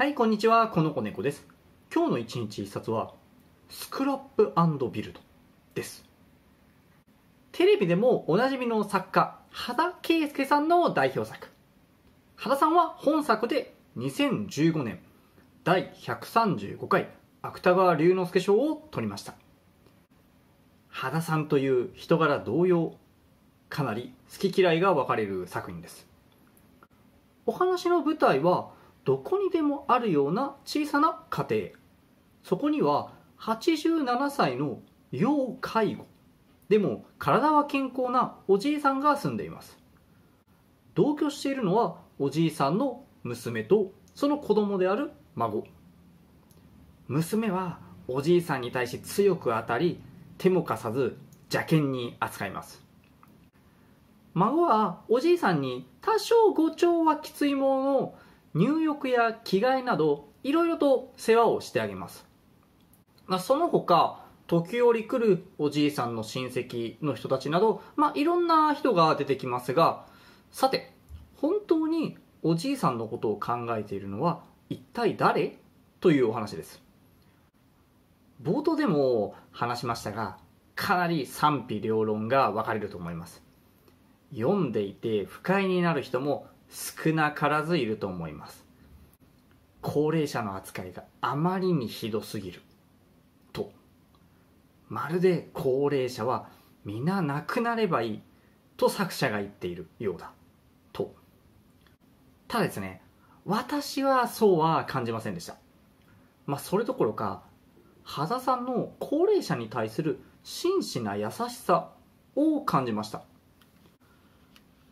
はい、こんにちは。この子猫です。今日の一日一冊は、スクラップビルドです。テレビでもおなじみの作家、羽田圭介さんの代表作。羽田さんは本作で2015年第135回芥川龍之介賞を取りました。羽田さんという人柄同様、かなり好き嫌いが分かれる作品です。お話の舞台は、どこにでもあるような小さな家庭そこには87歳の要介護でも体は健康なおじいさんが住んでいます同居しているのはおじいさんの娘とその子供である孫娘はおじいさんに対し強く当たり手も貸さず邪険に扱います孫はおじいさんに多少誤調はきついものの入浴や着替えなどいろいろと世話をしてあげます、まあ、その他時折来るおじいさんの親戚の人たちなど、まあ、いろんな人が出てきますがさて本当におじいさんのことを考えているのは一体誰というお話です冒頭でも話しましたがかなり賛否両論が分かれると思います読んでいて不快になる人も少なからずいると思います高齢者の扱いがあまりにひどすぎるとまるで高齢者は皆亡くなればいいと作者が言っているようだとただですね私はそうは感じませんでしたまあそれどころか羽田さんの高齢者に対する真摯な優しさを感じました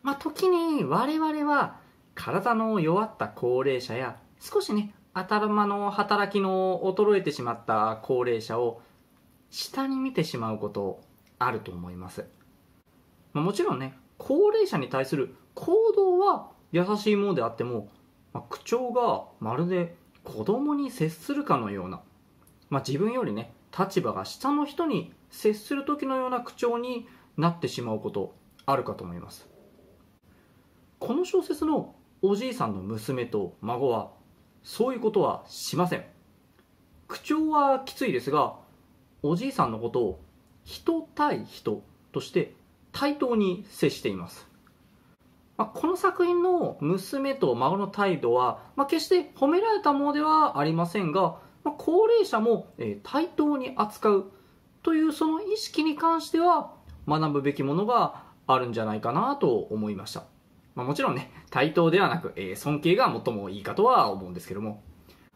まあ、時に我々は体の弱った高齢者や少しね頭の働きの衰えてしまった高齢者を下に見てしまうことあると思います、まあ、もちろんね高齢者に対する行動は優しいものであっても、まあ、口調がまるで子供に接するかのような、まあ、自分よりね立場が下の人に接する時のような口調になってしまうことあるかと思いますこの小説のおじいさんの娘と孫はそういうことはしません口調はきついですがおじいさんのことを人対人として対等に接しています、まあ、この作品の娘と孫の態度は、まあ、決して褒められたものではありませんが、まあ、高齢者も、えー、対等に扱うというその意識に関しては学ぶべきものがあるんじゃないかなと思いました。まあ、もちろんね、対等ではなく、えー、尊敬が最もいいかとは思うんですけども、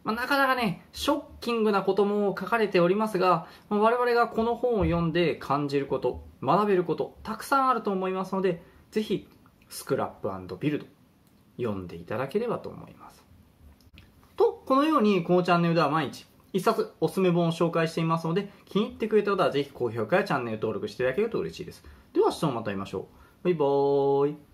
まあ、なかなかね、ショッキングなことも書かれておりますが、まあ、我々がこの本を読んで感じること、学べること、たくさんあると思いますので、ぜひ、スクラップビルド、読んでいただければと思います。と、このように、このチャンネルでは毎日、一冊おすすめ本を紹介していますので、気に入ってくれた方はぜひ高評価やチャンネル登録していただけると嬉しいです。では、質問また会いましょう。バイバーイ。